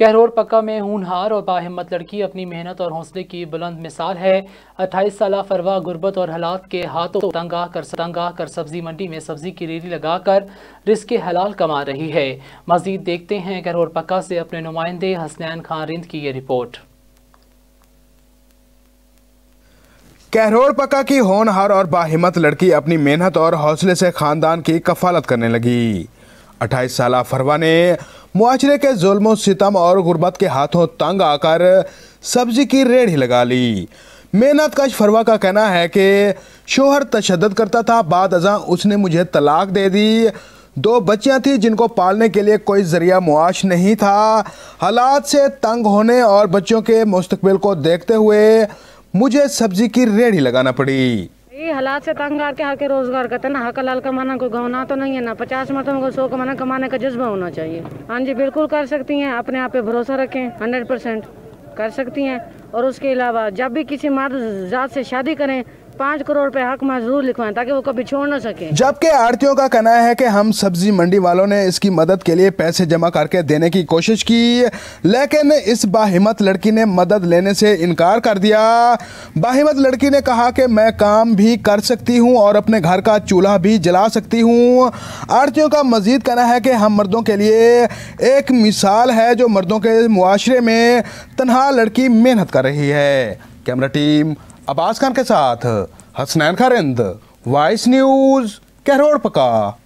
कहरोर पक्का में होनहार और बाहिम्मत लड़की अपनी मेहनत और हौसले की बुलंद मिसाल है अट्ठाईस साल फरवा गुर्बत और हालात के हाथों तंगा कर तंगा कर सब्जी मंडी में सब्जी की रेली लगाकर रिस्क हलाल कमा रही है मजीद देखते हैं कहरोर पक्का से अपने नुमाइंदे हसनैन खान रिंद की ये रिपोर्ट कहरोड़ पका की होनहार और बाहिमत लड़की अपनी मेहनत और हौसले से खानदान की कफालत करने लगी अट्ठाईस साल फरवा ने मुआरे के जुल्मों सितम और गुरबत के हाथों तंग आकर सब्जी की रेढ़ी लगा ली मेहनत कश फरवा का कहना है कि शोहर तशद करता था बाद अजा उसने मुझे तलाक दे दी दो बच्चियां थी जिनको पालने के लिए कोई जरिया मुआश नहीं था हालात से तंग होने और बच्चों के मुस्तबिल को देखते हुए मुझे सब्जी की रेढ़ी लगाना पड़ी ये हालात से तंग आके हर रोजगार करते ना हक लाल कमाना कोई गौना तो नहीं है ना पचास मरतम को सौ कमाना कमाने का जज्बा होना चाहिए हाँ जी बिल्कुल कर सकती हैं अपने आप पे भरोसा रखें हंड्रेड परसेंट कर सकती हैं और उसके अलावा जब भी किसी मर्द जात से शादी करें पाँच करोड़ रूपए हक मजदूर लिखवाए ताकि वो कभी छोड़ ना सके जबकि आड़तियों का कहना है की हम सब्जी मंडी वालों ने इसकी मदद के लिए पैसे जमा करके देने की कोशिश की लेकिन इस बाहिमत लड़की ने मदद लेने से इनकार कर दिया बाहिमत लड़की ने कहा कि मैं काम भी कर सकती हूँ और अपने घर का चूल्हा भी जला सकती हूँ आड़तियों का मजीद कहना है कि हम मर्दों के लिए एक मिसाल है जो मर्दों के मुआशरे में तनहा लड़की मेहनत कर रही है कैमरा टीम अब्बास खान के साथ हसनैन खारिंद वॉइस न्यूज कैरोड़ पका